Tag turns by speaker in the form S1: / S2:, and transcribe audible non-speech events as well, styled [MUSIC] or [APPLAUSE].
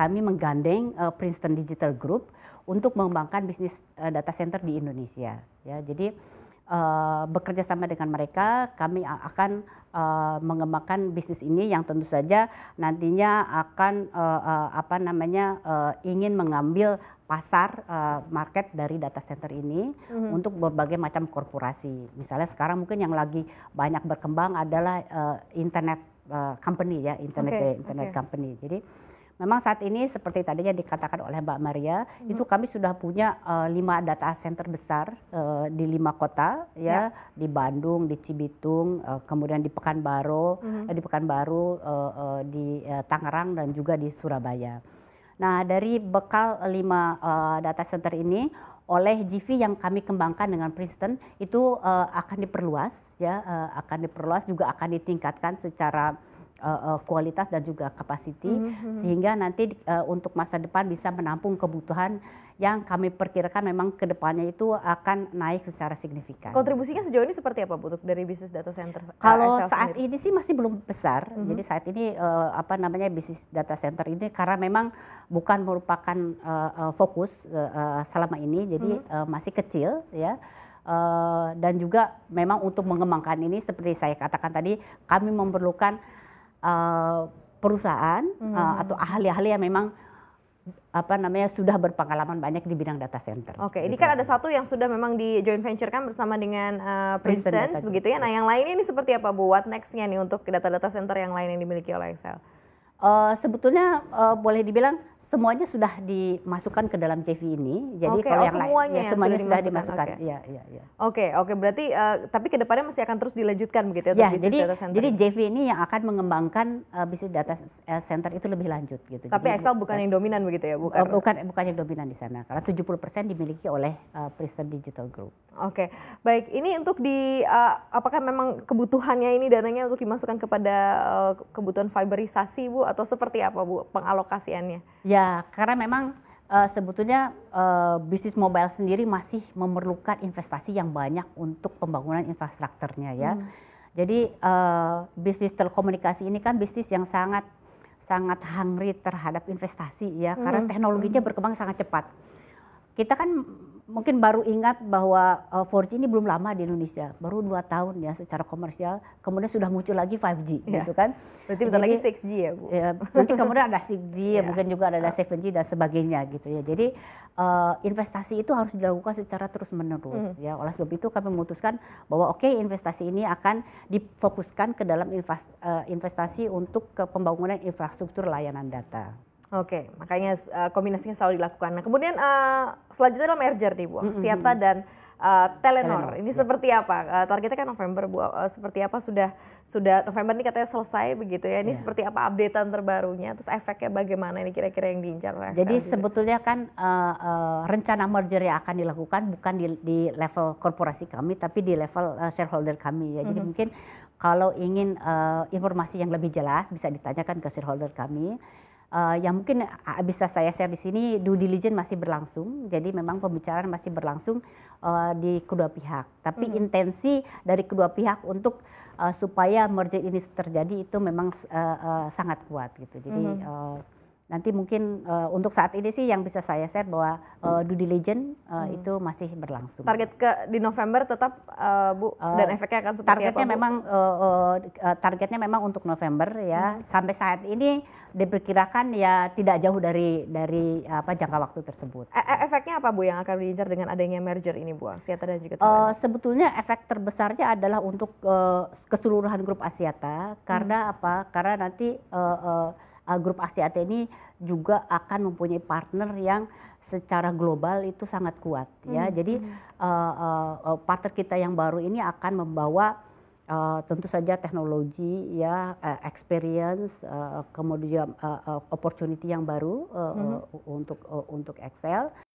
S1: kami menggandeng uh, Princeton Digital Group untuk mengembangkan bisnis uh, data center di Indonesia. Ya, jadi uh, bekerja sama dengan mereka, kami akan uh, mengembangkan bisnis ini yang tentu saja nantinya akan uh, uh, apa namanya uh, ingin mengambil pasar uh, market dari data center ini mm-hmm. untuk berbagai macam korporasi. Misalnya sekarang mungkin yang lagi banyak berkembang adalah uh, internet uh, company ya, internet okay, ya, internet okay. company. Jadi Memang saat ini seperti tadinya dikatakan oleh Mbak Maria, hmm. itu kami sudah punya uh, lima data center besar uh, di lima kota ya, ya, di Bandung, di Cibitung, uh, kemudian di Pekanbaru, hmm. uh, di Pekanbaru, uh, uh, di uh, Tangerang dan juga di Surabaya. Nah, dari bekal lima uh, data center ini oleh GV yang kami kembangkan dengan Princeton itu uh, akan diperluas ya, uh, akan diperluas juga akan ditingkatkan secara uh, uh, kualitas dan juga kapasiti mm hmm, -hmm. sehingga nanti uh, untuk masa depan bisa menampung kebutuhan yang kami perkirakan memang kedepannya itu akan naik secara signifikan.
S2: Kontribusinya sejauh ini seperti apa Bu untuk dari bisnis data center? Kalau saat sendiri?
S1: ini sih masih belum besar. Mm -hmm. Jadi saat ini uh, apa namanya bisnis data center ini karena memang bukan merupakan uh, uh, fokus uh, uh, selama ini, jadi mm -hmm. uh, masih kecil ya. Uh, dan juga memang untuk mengembangkan ini seperti saya katakan tadi kami memerlukan uh, perusahaan eh, hmm. uh, atau ahli-ahli yang memang apa namanya sudah berpengalaman banyak di bidang data center. Oke, okay, gitu. ini kan
S2: ada satu yang sudah memang di joint venture kan bersama dengan uh, Princeton, Princeton begitu ya. Nah, yang lain ini seperti apa Bu? What next-nya nih untuk data-data center yang lain yang dimiliki oleh Excel?
S1: Uh, sebetulnya uh, boleh dibilang semuanya sudah dimasukkan ke dalam CV ini. Jadi okay, kalau oh, yang semuanya, ya, semuanya sudah, sudah dimasukkan. Oke, okay. ya, ya, ya.
S2: oke. Okay, okay. Berarti uh, tapi kedepannya masih akan terus dilanjutkan begitu ya? ya jadi, data center. jadi JV
S1: ini yang akan mengembangkan uh, bisnis data eh, center itu lebih lanjut gitu. Tapi jadi, Excel bukan ya. yang dominan begitu ya? Bukan, uh, bukan, bukan yang dominan di sana. Karena 70% dimiliki oleh uh, Prison Digital Group.
S2: Oke, okay. baik. Ini untuk di uh, apakah memang kebutuhannya ini dananya untuk dimasukkan kepada uh, kebutuhan fiberisasi bu atau seperti apa bu pengalokasiannya?
S1: Ya, karena memang uh, sebetulnya uh, bisnis mobile sendiri masih memerlukan investasi yang banyak untuk pembangunan infrastrukturnya ya. Hmm. Jadi uh, bisnis telekomunikasi ini kan bisnis yang sangat sangat hungry terhadap investasi ya, hmm. karena teknologinya hmm. berkembang sangat cepat. Kita kan mungkin baru ingat bahwa 4G uh, ini belum lama di Indonesia, baru dua tahun ya secara komersial. Kemudian sudah muncul lagi 5G, ya. gitu kan? Berarti bentar lagi 6G ya, Bu. Ya, nanti kemudian ada 6G, [LAUGHS] ya. mungkin juga ada, ada 7G dan sebagainya gitu ya. Jadi uh, investasi itu harus dilakukan secara terus menerus hmm. ya. Oleh sebab itu kami memutuskan bahwa oke okay, investasi ini akan difokuskan ke dalam uh, investasi untuk ke pembangunan infrastruktur layanan data.
S2: Oke, makanya uh, kombinasinya selalu dilakukan. Nah, kemudian uh, selanjutnya adalah merger nih Bu, Siata dan uh, Telenor. Telenor. Ini ya. seperti apa? Uh, targetnya kan November Bu. Uh, seperti apa sudah sudah November ini katanya selesai begitu ya. Ini ya. seperti apa updatean terbarunya? Terus efeknya bagaimana ini kira-kira yang diincar oleh Jadi juga?
S1: sebetulnya kan uh, uh, rencana merger yang akan dilakukan bukan di, di level korporasi kami tapi di level uh, shareholder kami ya. Jadi mm-hmm. mungkin kalau ingin uh, informasi yang lebih jelas bisa ditanyakan ke shareholder kami uh, eh, yang mungkin ah, bisa saya share di sini due diligence masih berlangsung. Jadi memang pembicaraan masih berlangsung uh, di kedua pihak. Tapi mm -hmm. intensi dari kedua pihak untuk uh, supaya merger ini terjadi itu memang uh, uh, sangat kuat gitu. Jadi mm -hmm. uh, nanti mungkin uh, untuk saat ini sih yang bisa saya share bahwa uh, due diligence uh, hmm. itu masih berlangsung. Target
S2: ke di November tetap uh, Bu
S1: uh, dan efeknya akan seperti targetnya apa? Targetnya memang uh, uh, targetnya memang untuk November ya. Hmm. Sampai saat ini diperkirakan ya tidak jauh dari dari apa jangka waktu tersebut. E,
S2: e efeknya apa Bu yang akan diincar dengan adanya merger ini Bu Asiata dan juga Uh,
S1: sebetulnya efek terbesarnya adalah untuk uh, keseluruhan grup Asiata karena hmm. apa? Karena nanti uh, uh, uh, grup ACAT ini juga akan mempunyai partner yang secara global itu sangat kuat ya. Hmm. Jadi uh, uh, partner kita yang baru ini akan membawa uh, tentu saja teknologi ya uh, experience uh, kemudian uh, opportunity yang baru uh, hmm. uh, untuk uh, untuk Excel